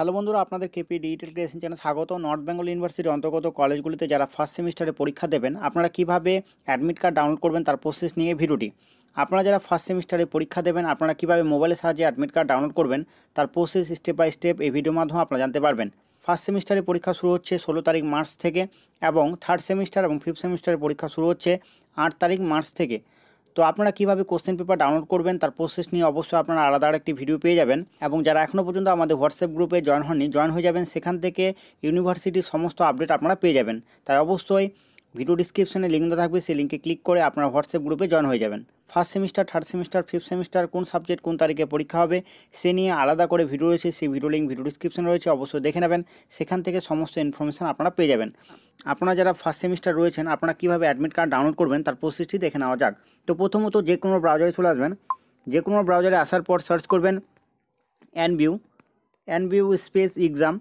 hello বন্ধুরা আপনাদের KP digital creation channel স্বাগত নর্থ বেঙ্গল ইউনিভার্সিটির অন্তর্গত কলেজগুলিতে যারা ফার্স্ট সেমিস্টারে পরীক্ষা দেবেন আপনারা কিভাবে অ্যাডমিট কার্ড ডাউনলোড করবেন তার প্রসেস নিয়ে ভিডিওটি আপনারা যারা ফার্স্ট সেমিস্টারে পরীক্ষা দেবেন আপনারা কিভাবে মোবাইলের সাহায্যে অ্যাডমিট কার্ড ডাউনলোড করবেন তার প্রসেস স্টেপ বাই স্টেপ এই ভিডিওর মাধ্যমে আপনারা জানতে পারবেন ফার্স্ট সেমিস্টারের পরীক্ষা শুরু হচ্ছে ষোলো তারিখ মার্চ থেকে এবং থার্ড সেমিস্টার এবং ফিফথ সেমিস্টারের পরীক্ষা শুরু হচ্ছে আট তারিখ মার্চ থেকে তো আপনারা কিভাবে কোশ্চেন পেপার ডাউনলোড করবেন তার প্রসেস নিয়ে অবশ্যই আপনারা আলাদা একটি ভিডিও পেয়ে যাবেন এবং যারা এখনও পর্যন্ত আমাদের হোয়াটসঅ্যাপ গ্রুপে জয়েন হননি জয়েন হয়ে যাবেন সেখান থেকে ইউনিভার্সিটির সমস্ত আপডেট আপনারা পেয়ে যাবেন তাই অবশ্যই ভিডিও ডিসক্রিপশানে লিঙ্কটা থাকবে সেই লিঙ্কে ক্লিক করে আপনারা হোয়াটসঅ্যাপ গ্রুপে জয়েন হয়ে যাবেন first semester third semester fifth semester কোন সাবজেক্ট কোন তারিখে পরীক্ষা হবে সে নিয়ে আলাদা করে ভিডিও রয়েছে সেই ভিডিও লিঙ্ক ভিডিও ডিসক্রিপশন রয়েছে অবশ্যই দেখে নেবেন সেখান থেকে সমস্ত ইনফরমেশান আপনারা পেয়ে যাবেন আপনারা যারা ফার্স্ট সেমিস্টার রয়েছেন আপনারা কীভাবে অ্যাডমিট কার্ড ডাউনলোড করবেন তার প্রসেসটি দেখে নেওয়া যাক তো প্রথমত যে কোনো ব্রাউজারে চলে আসবেন যে কোনো ব্রাউজারে আসার পর সার্চ করবেন N B U space exam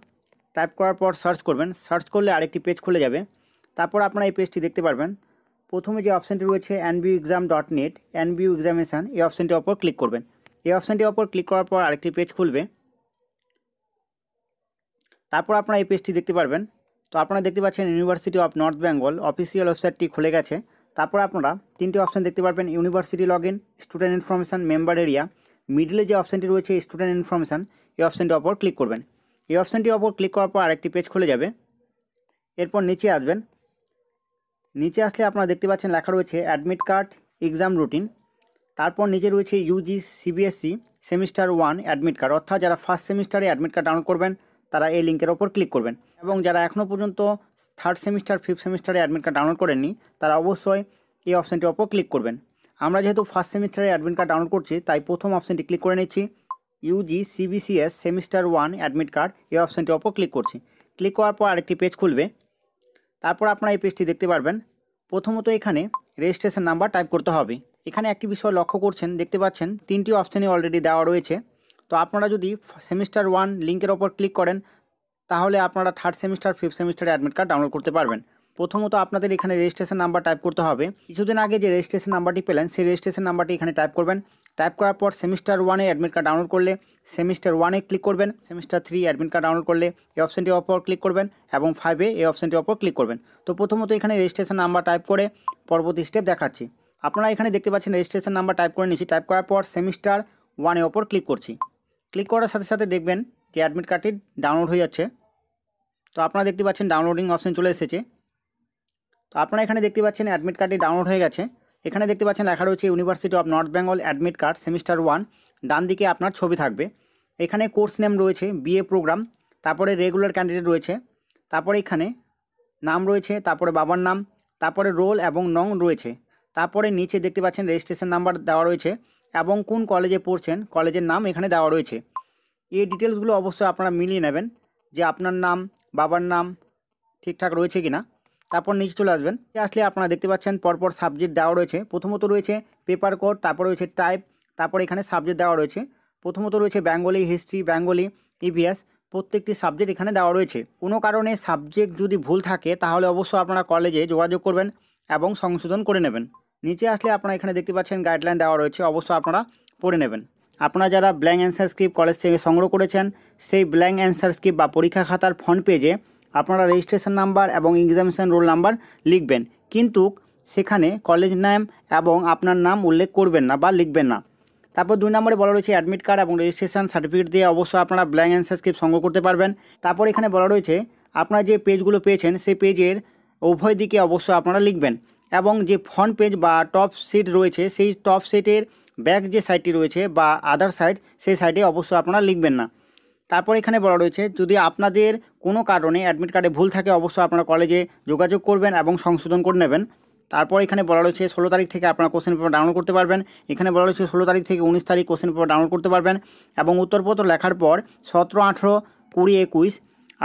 type করার পর সার্চ করবেন সার্চ করলে আরেকটি পেজ খুলে যাবে তারপর আপনারা এই পেজটি দেখতে পারবেন প্রথমে যে অপশানটি রয়েছে NBU exam dot net NBU examination এই অপশানটির ওপর ক্লিক করবেন এই অপশানটির ওপর ক্লিক করার পর আরেকটি পেজ খুলবে তারপর আপনারা এই পেজটি দেখতে পারবেন তো আপনারা দেখতে পাচ্ছেন university of North Bengal official ওয়েবসাইটটি খুলে গেছে তারপর আপনারা তিনটি অপশান দেখতে পারবেন university log in student information member area মিডলে যে অপশানটি রয়েছে স্টুডেন্ট ইনফরমেশান এই অপশানটির ওপর ক্লিক করবেন এই অপশানটির ওপর ক্লিক করার পর আরেকটি পেজ খুলে যাবে এরপর নিচে আসবেন নিচে আসলে আপনারা দেখতে পাচ্ছেন লেখা রয়েছে অ্যাডমিট কার্ড এক্সাম রুটিন তারপর নিচে রয়েছে UG CBSC e, semester one admit card অর্থাৎ যারা ফার্স্ট সেমিস্টারে অ্যাডমিট কার্ড ডাউনলোড করবেন তারা এই লিঙ্কের ওপর ক্লিক করবেন এবং যারা এখনও পর্যন্ত থার্ড সেমিস্টার ফিফথ সেমিস্টারে অ্যাডমিট কার্ড ডাউনলোড করেননি তারা অবশ্যই এই অপশানটির ওপর ক্লিক করবেন আমরা যেহেতু ফার্স্ট সেমিস্টারে অ্যাডমিট কার্ড ডাউনলোড করছি তাই প্রথম অপশানটি ক্লিক করে নিচ্ছি UG CBCS semester one admit card এই অপশানটির ওপর ক্লিক করছি ক্লিক করার পর আরেকটি পেজ খুলবে তারপর আপনারা এই পেজটি দেখতে পারবেন প্রথমত এখানে রেজিস্ট্রেশন নাম্বার টাইপ করতে হবে এখানে একটি বিষয় লক্ষ্য করছেন দেখতে পাচ্ছেন তিনটি অপশানই অলরেডি দেওয়া রয়েছে তো আপনারা যদি সেমিস্টার ওয়ান লিঙ্কের ওপর ক্লিক করেন তাহলে আপনারা থার্ড সেমিস্টার ফিফথ সেমিস্টারে অ্যাডমিট কার্ড ডাউনলোড করতে পারবেন প্রথমত আপনাদের এখানে রেজিস্ট্রেশন নাম্বার টাইপ করতে হবে কিছুদিন আগে যে রেজিস্ট্রেশন নাম্বারটি পেলেন সেই রেজিস্ট্রেশন নাম্বারটি এখানে টাইপ করবেন টাইপ করার পর সেমিস্টার ওয়ানে অ্যাডমিট কার্ড ডাউনলোড করলে সেমিস্টার ওয়ানে ক্লিক করবেন semester three admit card download করলে এই অপশানটির ওপর ক্লিক করবেন এবং ফাইভে এই অপশানটির ওপর ক্লিক করবেন তো প্রথমত এখানে রেজিস্ট্রেশন নাম্বার টাইপ করে পরবর্তী স্টেপ দেখাচ্ছি আপনারা এখানে দেখতে পাচ্ছেন রেজিস্ট্রেশন নাম্বার টাইপ করে নিচ্ছি টাইপ করার পর সেমিস্টার ওয়ানের ওপর ক্লিক করছি ক্লিক করার সাথে সাথে দেখবেন যে অ্যাডমিট কার্ডটি ডাউনলোড হয়ে যাচ্ছে তো আপনারা দেখতে পাচ্ছেন ডাউনলোডিং অপশান চলে এসেছে তো আপনারা এখানে দেখতে পাচ্ছেন অ্যাডমিট কার্ডটি ডাউনলোড হয়ে গেছে এখানে দেখতে পাচ্ছেন লেখা রয়েছে university of North Bengal admit card semester one ডান দিকে আপনার ছবি থাকবে এখানে কোর্স নেম রয়েছে বিএ প্রোগ্রাম তারপরে রেগুলার ক্যান্ডিডেট রয়েছে তারপরে এখানে নাম রয়েছে তারপরে বাবার নাম তারপরে রোল এবং নং রয়েছে তারপরে নিচে দেখতে পাচ্ছেন রেজিস্ট্রেশন নাম্বার দেওয়া রয়েছে এবং কোন কলেজে পড়ছেন কলেজের নাম এখানে দেওয়া রয়েছে এই ডিটেলসগুলো অবশ্যই আপনারা মিলিয়ে নেবেন যে আপনার নাম বাবার নাম ঠিকঠাক রয়েছে কি না তারপর নিচে চলে আসবেন আসলে আপনারা দেখতে পাচ্ছেন পরপর সাবজেক্ট দেওয়া রয়েছে প্রথমত রয়েছে পেপার কোড তারপর রয়েছে টাইপ তারপর এখানে সাবজেক্ট দেওয়া রয়েছে প্রথমত রয়েছে Bengali history Bengali EVS e প্রত্যেকটি সাবজেক্ট এখানে দেওয়া রয়েছে কোনো কারণে সাবজেক্ট যদি ভুল থাকে তাহলে অবশ্যই আপনারা কলেজে যোগাযোগ করবেন এবং সংশোধন করে নেবেন নিচে আসলে আপনারা এখানে দেখতে পাচ্ছেন গাইডলাইন দেওয়া রয়েছে অবশ্যই আপনারা পড়ে নেবেন আপনারা যারা ব্ল্যাঙ্ক অ্যান্সার স্ক্রিপ্ট কলেজ থেকে সংগ্রহ করেছেন সেই ব্ল্যাঙ্ক অ্যান্সার স্ক্রিপ্ট বা পরীক্ষা খাতার ফ্রন্ট পেজে আপনারা রেজিস্ট্রেশন নাম্বার এবং এক্সামিনেশন রোল নাম্বার লিখবেন কিন্তু সেখানে কলেজ নাম এবং আপনার নাম উল্লেখ করবেন না বা লিখবেন না তারপর দুই নম্বরে বলা রয়েছে অ্যাডমিট কার্ড এবং রেজিস্ট্রেশন সার্টিফিকেট দিয়ে অবশ্যই আপনারা ব্ল্যাঙ্ক অ্যান্সার স্ক্রিপ্ট সংগ্রহ করতে পারবেন তারপর এখানে বলা রয়েছে আপনারা যে পেজগুলো পেয়েছেন সেই পেজের উভয় দিকে অবশ্যই আপনারা লিখবেন এবং যে ফ্রন্ট পেজ বা টপ সিট রয়েছে সেই টপ সিটের ব্যাক যে সাইডটি রয়েছে বা আদার সাইড সেই সাইডে অবশ্যই আপনারা লিখবেন না তারপর এখানে বলা রয়েছে যদি আপনাদের কোনো কারণে অ্যাডমিট কার্ডে ভুল থাকে অবশ্যই আপনারা কলেজে যোগাযোগ করবেন এবং সংশোধন করে নেবেন তারপর এখানে বলা রয়েছে ষোলো তারিখ থেকে আপনারা কোশ্চেন পেপার ডাউনলোড করতে পারবেন এখানে বলা রয়েছে ষোলো তারিখ থেকে উনিশ তারিখ কোশ্চেন পেপার ডাউনলোড করতে পারবেন এবং উত্তরপত্র লেখার পর সতেরো আঠেরো কুড়ি একুশ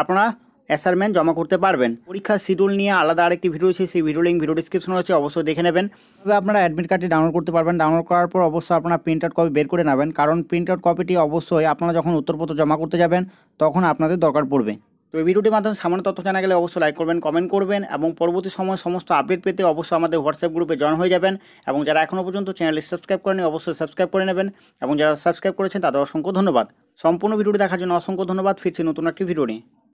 আপনারা অ্যাসাইনমেন্ট জমা করতে পারবেন পরীক্ষার শিডিউল নিয়ে আলাদা আরেকটি ভিডিও রয়েছে সেই ভিডিও লিঙ্ক ভিডিও ডিসক্রিপশনে রয়েছে অবশ্যই দেখে নেবেন তবে আপনারা অ্যাডমিট কার্ডটি ডাউনলোড করতে পারবেন ডাউনলোড করার পর অবশ্যই আপনারা প্রিন্ট আউট কপি বের করে নেবেন কারণ প্রিন্ট আউট কপিটি অবশ্যই আপনারা যখন উত্তরপত্র জমা করতে যাবেন তখন আপনাদের দরকার পড়বে তো এই ভিডিওটির মাধ্যমে সামান্য তথ্য জানা গেলে অবশ্যই লাইক করবেন কমেন্ট করবেন এবং পরবর্তী সময় সমস্ত আপডেট পেতে অবশ্যই আমাদের হোয়াটসঅ্যাপ গ্রুপে জয়েন হয়ে যাবেন এবং যারা এখনও পর্যন্ত চ্যানেলে সাবস্ক্রাইব করেনি অবশ্যই সাবস্ক্রাইব করে নেবেন এবং যারা সাবস্ক্রাইব করেছেন তাদের অসংখ্য ধন্যবাদ সম্পূর্ণ ভিডিওটি দেখার জন্য অসংখ্য ধন্যবাদ ফিরছি নতুন একটি ভিডিও নিয়ে